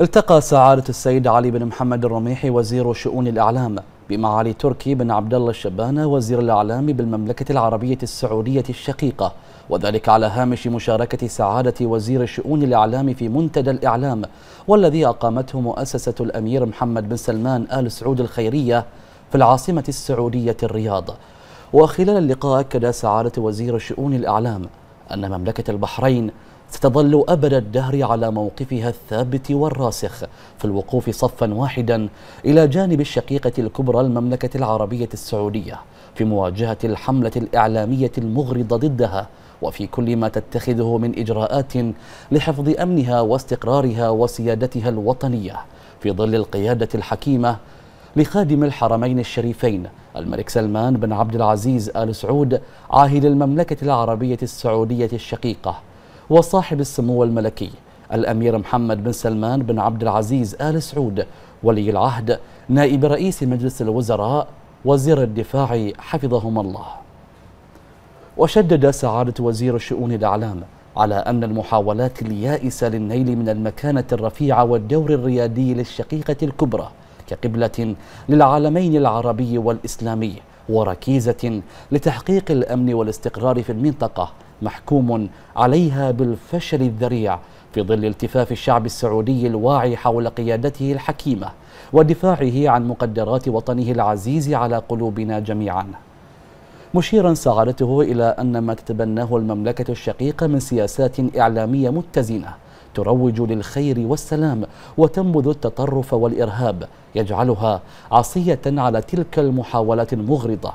التقى سعادة السيد علي بن محمد الرميحي وزير شؤون الإعلام بمعالي تركي بن عبد الله الشبانة وزير الإعلام بالمملكة العربية السعودية الشقيقة وذلك على هامش مشاركة سعادة وزير شؤون الإعلام في منتدى الإعلام والذي أقامته مؤسسة الأمير محمد بن سلمان آل سعود الخيرية في العاصمة السعودية الرياض وخلال اللقاء أكد سعادة وزير شؤون الإعلام أن مملكة البحرين ستظل أبد الدهر على موقفها الثابت والراسخ في الوقوف صفا واحدا إلى جانب الشقيقة الكبرى المملكة العربية السعودية في مواجهة الحملة الإعلامية المغرضة ضدها وفي كل ما تتخذه من إجراءات لحفظ أمنها واستقرارها وسيادتها الوطنية في ظل القيادة الحكيمة لخادم الحرمين الشريفين الملك سلمان بن عبد العزيز آل سعود عاهل المملكة العربية السعودية الشقيقة وصاحب السمو الملكي الأمير محمد بن سلمان بن عبد العزيز آل سعود ولي العهد نائب رئيس مجلس الوزراء وزير الدفاع حفظهما الله وشدد سعادة وزير الشؤون الأعلام على أن المحاولات اليائسة للنيل من المكانة الرفيعة والدور الريادي للشقيقة الكبرى كقبلة للعالمين العربي والإسلامي وركيزة لتحقيق الأمن والاستقرار في المنطقة محكوم عليها بالفشل الذريع في ظل التفاف الشعب السعودي الواعي حول قيادته الحكيمه ودفاعه عن مقدرات وطنه العزيز على قلوبنا جميعا مشيرا سعادته الى ان ما تتبناه المملكه الشقيقه من سياسات اعلاميه متزنه تروج للخير والسلام وتنبذ التطرف والارهاب يجعلها عصيه على تلك المحاولات المغرضه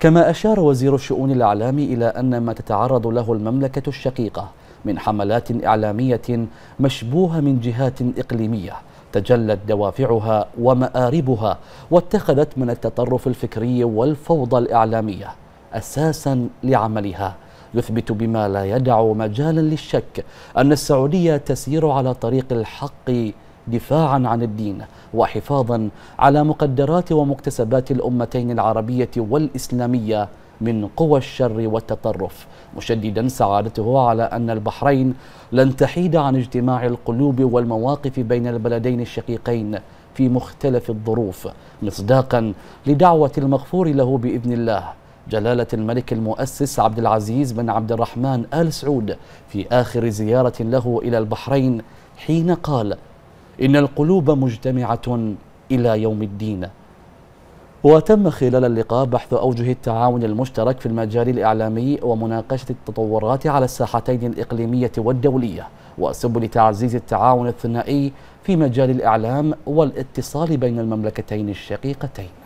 كما أشار وزير الشؤون الإعلام إلى أن ما تتعرض له المملكة الشقيقة من حملات إعلامية مشبوهة من جهات إقليمية تجلت دوافعها ومآربها واتخذت من التطرف الفكري والفوضى الإعلامية أساسا لعملها يثبت بما لا يدع مجالا للشك أن السعودية تسير على طريق الحق دفاعا عن الدين وحفاظا على مقدرات ومكتسبات الأمتين العربية والإسلامية من قوى الشر والتطرف مشددا سعادته على أن البحرين لن تحيد عن اجتماع القلوب والمواقف بين البلدين الشقيقين في مختلف الظروف مصداقا لدعوة المغفور له بإذن الله جلالة الملك المؤسس عبد العزيز بن عبد الرحمن آل سعود في آخر زيارة له إلى البحرين حين قال إن القلوب مجتمعة إلى يوم الدين وتم خلال اللقاء بحث أوجه التعاون المشترك في المجال الإعلامي ومناقشة التطورات على الساحتين الإقليمية والدولية وسبل تعزيز التعاون الثنائي في مجال الإعلام والاتصال بين المملكتين الشقيقتين